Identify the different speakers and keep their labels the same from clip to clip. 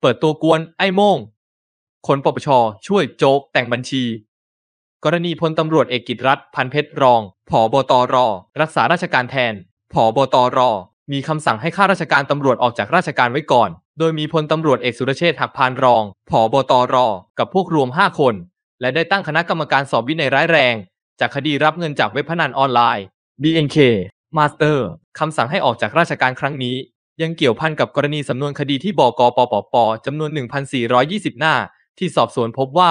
Speaker 1: เปิดตัวกวนไอ้โม่งคนปปช ช่วยโจกแต่งบัญชี กรณีพลตำรวจเอกกิจรัฐพันเพชรรองผอบตรรักษาราชการแทนผอบตรมีคำสั่งให้ข้าราชการตำรวจออกจากราชการไว้ก่อน โดยมีพลตำรวจเอกสุรเชษฐ์หักพานรองผอบตรกับพวกรวม 5 คน และได้ตั้งคณะกรรมการสอบวินัยร้ายแรง จากคดีรับเงินจากเว็บพนันออนไลน์ BNK Master คำสั่งให้ออกจากราชการครั้งนี้ยังเกี่ยวพันกับกรณีสำนวนคดีที่บกปปปจำนวน 1,420 หน้า ที่สอบสวนพบว่า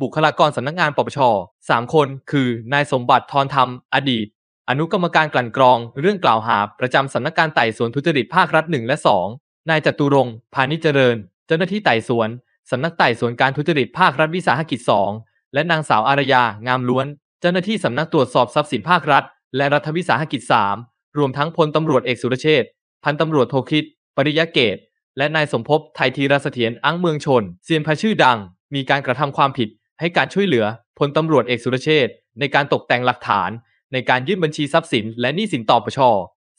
Speaker 1: บุคลากรสำนักงานปปช3 คนคือ นายสมบัติทนธรรม อดีต อนุกรรมการกลั่นกรองเรื่องกล่าวหาประจำสำนักงานไต่สวนทุจริตภาครัฐ 1 และ 2 นายจตุรงพานิเจริญ เจ้าหน้าที่ไต่สวนสำนักไต่สวนการทุจริตภาครัฐวิสาหกิจ 2 และนางสาวอารยา งามล้วน เจ้าหน้าที่สำนักตรวจสอบทรัพย์สินภาครัฐ และรัฐวิสาหกิจ 3 รวมทั้งพลตำรวจเอกสุรเชษฐพันตำรวจโทคิดปริยะเกต และนายสมภพ ไทยธีรเสถียรอังเมืองชนเซียนพระชื่อดัง มีการกระทำความผิด ให้การช่วยเหลือ พลตำรวจเอกสุรเชษในการตกแต่งหลักฐาน ในการยื่นบัญชีทรัพย์สิน และหนี้สินต่อปช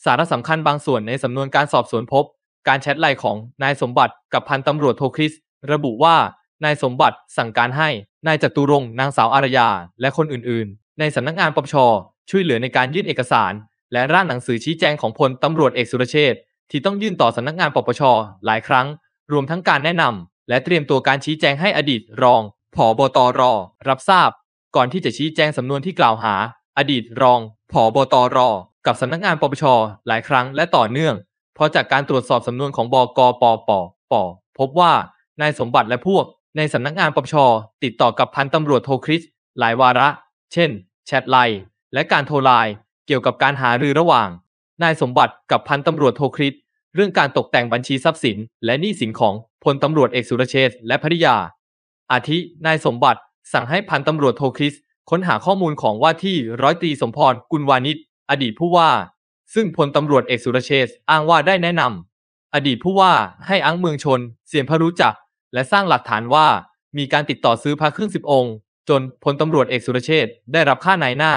Speaker 1: สาระสำคัญบางส่วนในสำนวนการสอบสวนพบ การแชทไลน์ของนายสมบัติ กับพันตำรวจโทคริส ระบุว่า นายสมบัติสั่งการให้ นายจตุรง นางสาวอารยา และคนอื่น ๆ ในสำนักงานปปชช่วยเหลือในการยื่นเอกสารและร่างหนังสือชี้แจงของพลตำรวจเอกสุรเชษฐ์ที่ต้องยื่นต่อสำนักงานปปชหลายครั้ง รวมทั้งการแนะนำและเตรียมตัวการชี้แจงให้อดีตรองผอบตรรับทราบก่อนที่จะชี้แจงสำนวนที่กล่าวหา อดีตรองผอบตรกับสำนักงานปปชหลายครั้งและต่อเนื่องเพราะจากการตรวจสอบสำนวนของบกปปปพบว่านายสมบัติและพวกในสำนักงานปปชติดต่อกับพันตำรวจโทคริสหลายวาระ เช่นแชทไลน์และการโทรไลน์เกี่ยวกับการหารือระหว่างนายสมบัติกับพันตำรวจโทคริตเรื่องการตกแต่งบัญชีทรัพย์สิน และหนี้สินของพลตำรวจเอกสุรเชษและภริยา อาทินายสมบัติสั่งให้พันตำรวจโทคริสค้นหาข้อมูลของว่าที่ร้อยตรีสมพรกุลวานิชอดีตผู้ว่า ซึ่งพลตำรวจเอกสุรเชษอ้างว่าได้แนะนำอดีตผู้ว่าให้อังเมืองชนเสียนพรู้จักและสร้างหลักฐานว่ามีการติดต่อซื้อพระเครื่องสิบองค์จนพลตำรวจเอกสุรเชษได้รับค่านายหน้า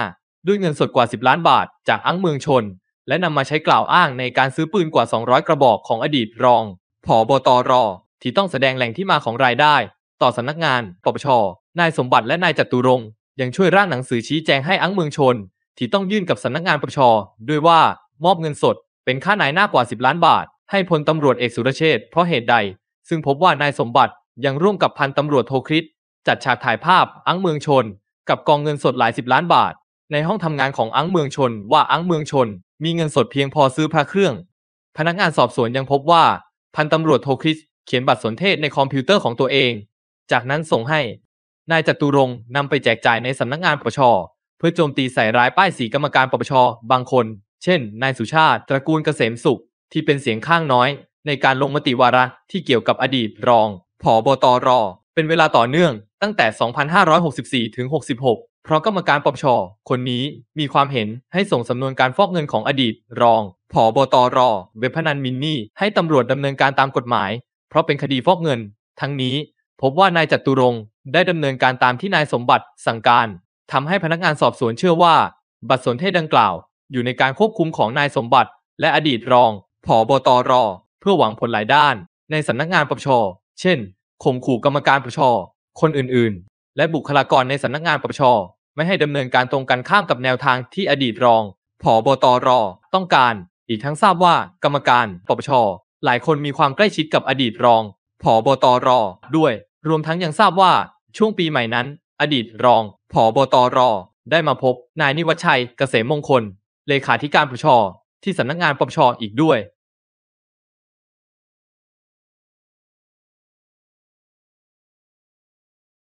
Speaker 1: ด้วยเงินสดกว่า 10 ล้านบาทจากอังเมืองชนและนำมาใช้กล่าวอ้างในการซื้อปืนกว่า 200 กระบอกของอดีตรองผอบตรที่ต้องแสดงแหล่งที่มาของรายได้ ต่อสำนักงานปปชนายสมบัติและนายจตุรงยังช่วยร่างหนังสือชี้แจงให้อังเมืองชน ที่ต้องยื่นกับสำนักงานปปชด้วยว่ามอบเงินสด เป็นค่านายหน้ากว่า 10 ล้านบาท ให้พลตำรวจเอกสุรเชษเพราะเหตุใด ซึ่งพบว่านายสมบัติยังร่วมกับพันตำรวจโทคริสจัดฉากถ่ายภาพอังเมืองชนกับกองเงินสดหลายสิบล้านบาทในห้องทำงานของอังเมืองชนว่าอังเมืองชนมีเงินสดเพียงพอซื้อพระเครื่อง พนักงานสอบสวนยังพบว่าพันตำรวจโทคริสเขียนบัตรสนเทศในคอมพิวเตอร์ของตัวเอง จากนั้นส่งให้ นายจตุรงนำไปแจกจ่ายในสำนักงานปปชเพื่อโจมตีใส่ร้ายป้ายสีกรรมการปปชบางคน เช่น นายสุชาติตระกูลเกษมสุขที่เป็นเสียงข้างน้อย ในการลงมติวาระที่เกี่ยวกับอดีตรองผอบตรเป็นเวลาต่อเนื่องตั้งแต่2564ถึง66เพราะกรรมการปปช คนนี้มีความเห็นให้ส่งสำนวนการฟอกเงินของอดีตรองผอบตร เว็บพนันมินนี่ ให้ตำรวจ ดำเนินการตามกฎหมาย เพราะเป็นคดีฟอกเงิน ทั้งนี้พบว่านายจัตุรงได้ดำเนินการตามที่นายสมบัติสั่งการทำให้พนักงานสอบสวนเชื่อว่าบัตรสนเทศดังกล่าว อยู่ในการควบคุมของนายสมบัติ และอดีตรองผอบตร เพื่อหวังผลหลายด้าน ในสำนักงานปปช เช่นข่มขู่กรรมการปปช คนอื่นๆและบุคลากรในสำนักงานปปชไม่ให้ดำเนินการตรงกันข้ามกับแนวทางที่อดีตรอง ผอบตรต้องการ อีกทั้งทราบว่า กรรมการปปชหลายคนมีความใกล้ชิดกับอดีตรองผอบตรด้วยรวมทั้งยังทราบว่า ช่วงปีใหม่นั้น อดีตรองผอบตรได้มาพบนายนิวัชชัยเกษมมงคล เลขาธิการปปชที่สำนักงานปปชอีกด้วย